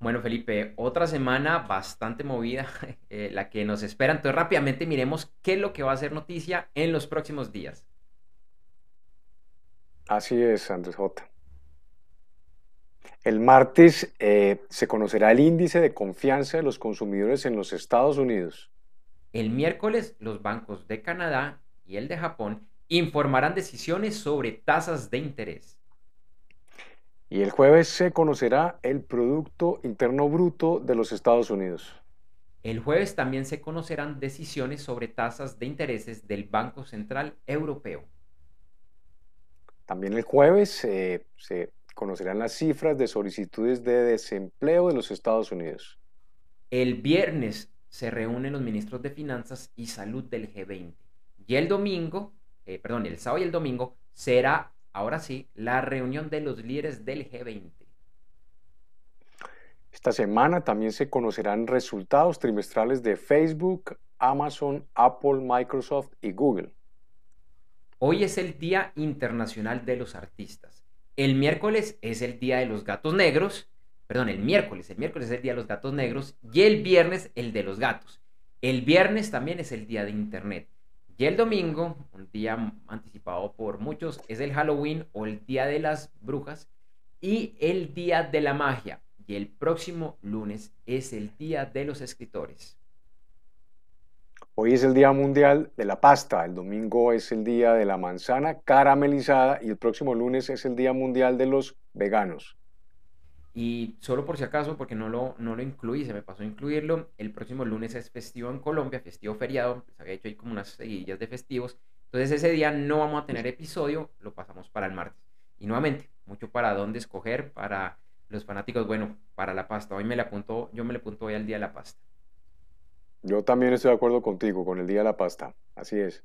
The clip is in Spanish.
Bueno, Felipe, otra semana bastante movida, eh, la que nos espera. Entonces, rápidamente miremos qué es lo que va a ser noticia en los próximos días. Así es, Andrés J. El martes eh, se conocerá el índice de confianza de los consumidores en los Estados Unidos. El miércoles, los bancos de Canadá y el de Japón informarán decisiones sobre tasas de interés y el jueves se conocerá el Producto Interno Bruto de los Estados Unidos. El jueves también se conocerán decisiones sobre tasas de intereses del Banco Central Europeo. También el jueves eh, se conocerán las cifras de solicitudes de desempleo de los Estados Unidos. El viernes se reúnen los ministros de Finanzas y Salud del G20. Y el domingo, eh, perdón, el sábado y el domingo será ahora sí, la reunión de los líderes del G20. Esta semana también se conocerán resultados trimestrales de Facebook, Amazon, Apple, Microsoft y Google. Hoy es el Día Internacional de los Artistas. El miércoles es el Día de los Gatos Negros. Perdón, el miércoles. El miércoles es el Día de los Gatos Negros y el viernes el de los gatos. El viernes también es el Día de Internet. Y el domingo, un día anticipado por muchos, es el Halloween o el Día de las Brujas y el Día de la Magia. Y el próximo lunes es el Día de los Escritores. Hoy es el Día Mundial de la Pasta, el domingo es el Día de la Manzana Caramelizada y el próximo lunes es el Día Mundial de los Veganos. Y solo por si acaso, porque no lo, no lo incluí, se me pasó a incluirlo, el próximo lunes es festivo en Colombia, festivo feriado, se había hecho ahí como unas seguidillas de festivos. Entonces ese día no vamos a tener episodio, lo pasamos para el martes. Y nuevamente, mucho para dónde escoger para los fanáticos, bueno, para la pasta. Hoy me la apunto, yo me la apunto hoy al día de la pasta. Yo también estoy de acuerdo contigo con el día de la pasta, así es.